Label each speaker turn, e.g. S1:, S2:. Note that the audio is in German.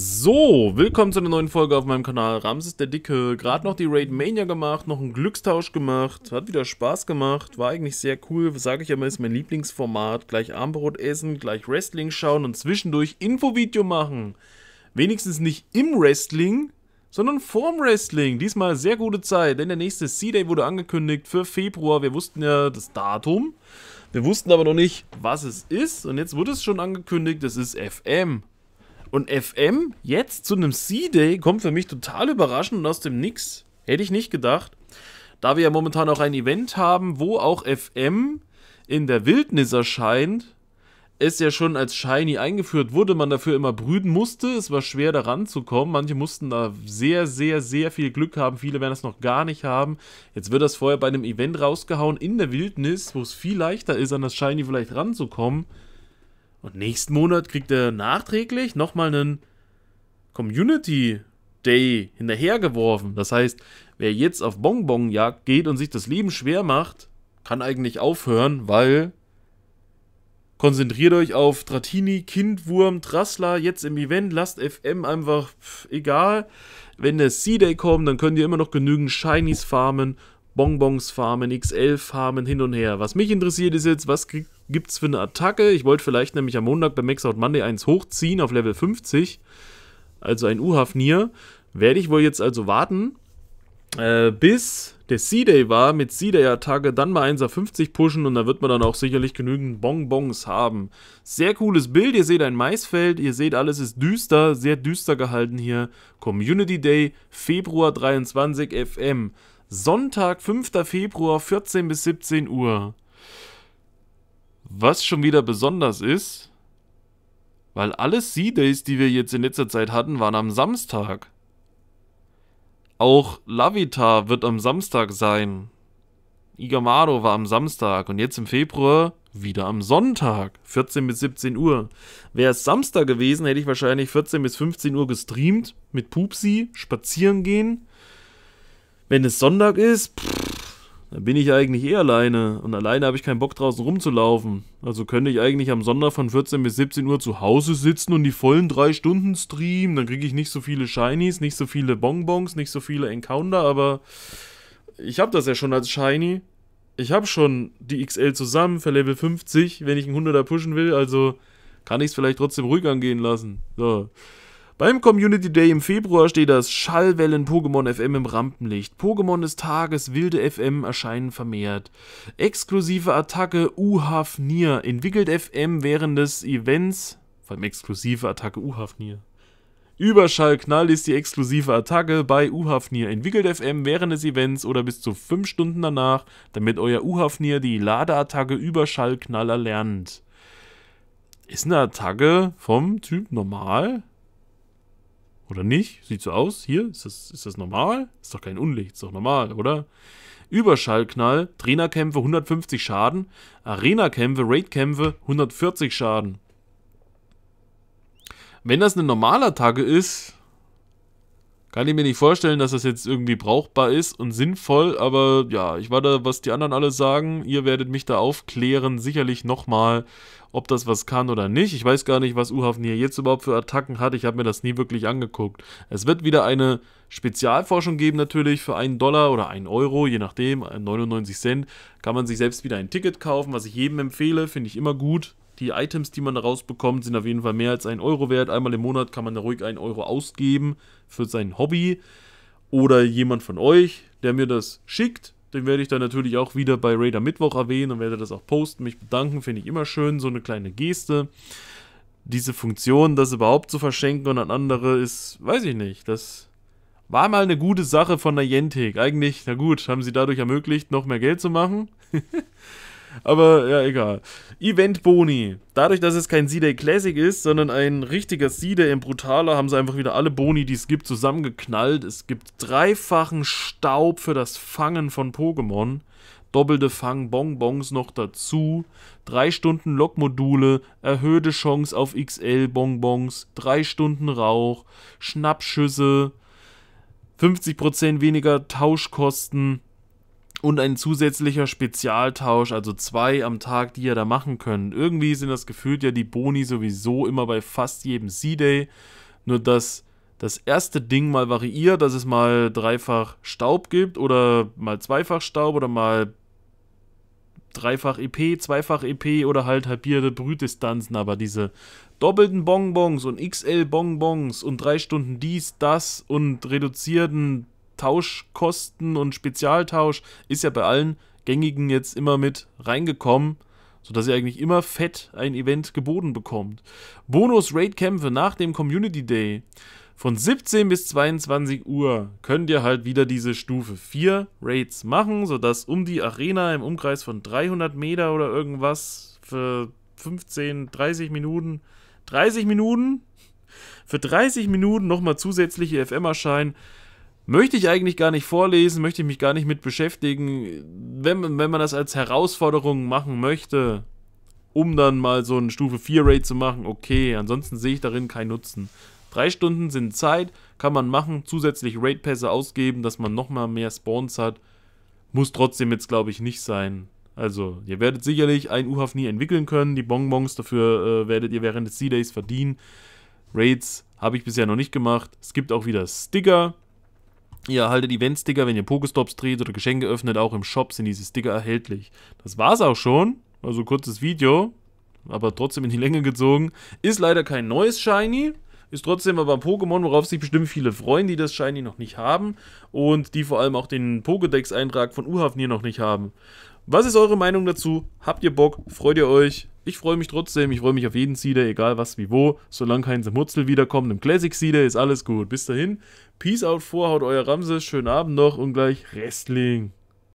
S1: So, willkommen zu einer neuen Folge auf meinem Kanal. Ramses der Dicke, gerade noch die Raid Mania gemacht, noch einen Glückstausch gemacht, hat wieder Spaß gemacht, war eigentlich sehr cool, sage ich immer, ist mein Lieblingsformat. Gleich Armbrot essen, gleich Wrestling schauen und zwischendurch Infovideo machen. Wenigstens nicht im Wrestling, sondern vorm Wrestling. Diesmal sehr gute Zeit, denn der nächste C-Day wurde angekündigt für Februar. Wir wussten ja das Datum, wir wussten aber noch nicht, was es ist und jetzt wurde es schon angekündigt, es ist FM. Und FM jetzt zu einem C-Day kommt für mich total überraschend und aus dem Nix. Hätte ich nicht gedacht. Da wir ja momentan auch ein Event haben, wo auch FM in der Wildnis erscheint, es ja schon als Shiny eingeführt wurde, man dafür immer brüten musste. Es war schwer daran zu kommen. Manche mussten da sehr, sehr, sehr viel Glück haben. Viele werden das noch gar nicht haben. Jetzt wird das vorher bei einem Event rausgehauen in der Wildnis, wo es viel leichter ist, an das Shiny vielleicht ranzukommen. Und nächsten Monat kriegt er nachträglich nochmal einen Community Day hinterhergeworfen. Das heißt, wer jetzt auf Bonbonjagd geht und sich das Leben schwer macht, kann eigentlich aufhören, weil konzentriert euch auf Trattini, Kindwurm, Trassler, jetzt im Event, lasst FM einfach pff, egal. Wenn der C-Day kommt, dann könnt ihr immer noch genügend Shinies farmen Bonbons farmen, XL farmen, hin und her. Was mich interessiert ist jetzt, was gibt es für eine Attacke? Ich wollte vielleicht nämlich am Montag bei Max Out Monday eins hochziehen auf Level 50, also ein U-Hafnier. Werde ich wohl jetzt also warten, äh, bis der C-Day war, mit C-Day-Attacke dann mal 1 auf 50 pushen und da wird man dann auch sicherlich genügend Bonbons haben. Sehr cooles Bild, ihr seht ein Maisfeld, ihr seht alles ist düster, sehr düster gehalten hier. Community Day, Februar 23 FM. Sonntag, 5. Februar, 14 bis 17 Uhr. Was schon wieder besonders ist, weil alle C-Days, die wir jetzt in letzter Zeit hatten, waren am Samstag. Auch Lavita wird am Samstag sein. Igamado war am Samstag und jetzt im Februar wieder am Sonntag, 14 bis 17 Uhr. Wäre es Samstag gewesen, hätte ich wahrscheinlich 14 bis 15 Uhr gestreamt mit Pupsi, spazieren gehen wenn es Sonntag ist, pff, dann bin ich eigentlich eh alleine. Und alleine habe ich keinen Bock draußen rumzulaufen. Also könnte ich eigentlich am Sonntag von 14 bis 17 Uhr zu Hause sitzen und die vollen drei Stunden streamen. Dann kriege ich nicht so viele Shinies, nicht so viele Bonbons, nicht so viele Encounter, aber ich habe das ja schon als Shiny. Ich habe schon die XL zusammen für Level 50, wenn ich einen 100er pushen will. Also kann ich es vielleicht trotzdem ruhig angehen lassen. So. Beim Community Day im Februar steht das Schallwellen Pokémon FM im Rampenlicht. Pokémon des Tages, wilde FM erscheinen vermehrt. Exklusive Attacke Uhafnir entwickelt FM während des Events. Vor allem exklusive Attacke Uhafnir. Überschallknall ist die exklusive Attacke bei Uhafnir. Entwickelt FM während des Events oder bis zu 5 Stunden danach, damit euer Uhafnir die Ladeattacke Überschallknall erlernt. Ist eine Attacke vom Typ normal? Oder nicht? Sieht so aus. Hier, ist das, ist das normal? Ist doch kein Unlicht, ist doch normal, oder? Überschallknall, Trainerkämpfe 150 Schaden, Arenakämpfe, Raidkämpfe 140 Schaden. Wenn das eine Normalattacke ist, kann ich mir nicht vorstellen, dass das jetzt irgendwie brauchbar ist und sinnvoll, aber ja, ich warte, was die anderen alle sagen. Ihr werdet mich da aufklären, sicherlich nochmal, ob das was kann oder nicht. Ich weiß gar nicht, was Uhafen hier jetzt überhaupt für Attacken hat. Ich habe mir das nie wirklich angeguckt. Es wird wieder eine Spezialforschung geben natürlich für einen Dollar oder einen Euro, je nachdem, 99 äh, Cent. Kann man sich selbst wieder ein Ticket kaufen, was ich jedem empfehle, finde ich immer gut. Die Items, die man da rausbekommt, sind auf jeden Fall mehr als ein Euro wert. Einmal im Monat kann man da ruhig einen Euro ausgeben für sein Hobby. Oder jemand von euch, der mir das schickt. Den werde ich dann natürlich auch wieder bei Raider Mittwoch erwähnen und werde das auch posten. Mich bedanken finde ich immer schön, so eine kleine Geste. Diese Funktion, das überhaupt zu verschenken und an andere ist, weiß ich nicht, das war mal eine gute Sache von der Niantic. Eigentlich, na gut, haben sie dadurch ermöglicht, noch mehr Geld zu machen. Aber ja, egal. Event Boni. Dadurch, dass es kein C-Day Classic ist, sondern ein richtiger C-Day im Brutaler, haben sie einfach wieder alle Boni, die es gibt, zusammengeknallt. Es gibt dreifachen Staub für das Fangen von Pokémon. Doppelte Fang-Bonbons noch dazu. Drei Stunden Lokmodule. Erhöhte Chance auf XL-Bonbons. Drei Stunden Rauch. Schnappschüsse. 50% weniger Tauschkosten und ein zusätzlicher Spezialtausch, also zwei am Tag, die ihr da machen könnt. Irgendwie sind das gefühlt ja die Boni sowieso immer bei fast jedem C-Day. Nur dass das erste Ding mal variiert, dass es mal dreifach Staub gibt oder mal zweifach Staub oder mal dreifach EP, zweifach EP oder halt halbierte Brütdistanzen. Aber diese doppelten Bonbons und XL Bonbons und drei Stunden dies, das und reduzierten Tauschkosten und Spezialtausch ist ja bei allen gängigen jetzt immer mit reingekommen, sodass ihr eigentlich immer fett ein Event geboten bekommt. Bonus-Raid-Kämpfe nach dem Community Day. Von 17 bis 22 Uhr könnt ihr halt wieder diese Stufe 4 Raids machen, sodass um die Arena im Umkreis von 300 Meter oder irgendwas für 15, 30 Minuten, 30 Minuten, für 30 Minuten nochmal zusätzliche FM erscheinen möchte ich eigentlich gar nicht vorlesen, möchte ich mich gar nicht mit beschäftigen. Wenn, wenn man das als Herausforderung machen möchte, um dann mal so eine Stufe 4 Raid zu machen, okay, ansonsten sehe ich darin keinen Nutzen. Drei Stunden sind Zeit, kann man machen, zusätzlich Raid-Pässe ausgeben, dass man nochmal mehr Spawns hat. Muss trotzdem jetzt, glaube ich, nicht sein. Also, ihr werdet sicherlich ein UHAF nie entwickeln können. Die Bonbons dafür äh, werdet ihr während des C-Days verdienen. Raids habe ich bisher noch nicht gemacht. Es gibt auch wieder Sticker. Ihr erhaltet Event-Sticker, wenn ihr Pokestops dreht oder Geschenke öffnet. Auch im Shop sind diese Sticker erhältlich. Das war's auch schon. Also kurzes Video, aber trotzdem in die Länge gezogen. Ist leider kein neues Shiny. Ist trotzdem aber ein Pokémon, worauf sich bestimmt viele freuen, die das Shiny noch nicht haben. Und die vor allem auch den Pokédex-Eintrag von Uhafnir noch nicht haben. Was ist eure Meinung dazu? Habt ihr Bock? Freut ihr euch? Ich freue mich trotzdem, ich freue mich auf jeden Seeder, egal was wie wo. Solange kein Samutzel wiederkommt im Classic Seeder, ist alles gut. Bis dahin, Peace out, vorhaut euer Ramses, schönen Abend noch und gleich Wrestling.